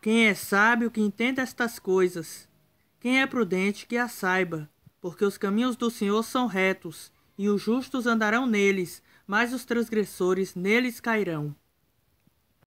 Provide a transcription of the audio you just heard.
Quem é sábio que entenda estas coisas? Quem é prudente que a saiba? Porque os caminhos do Senhor são retos, e os justos andarão neles, mas os transgressores neles cairão.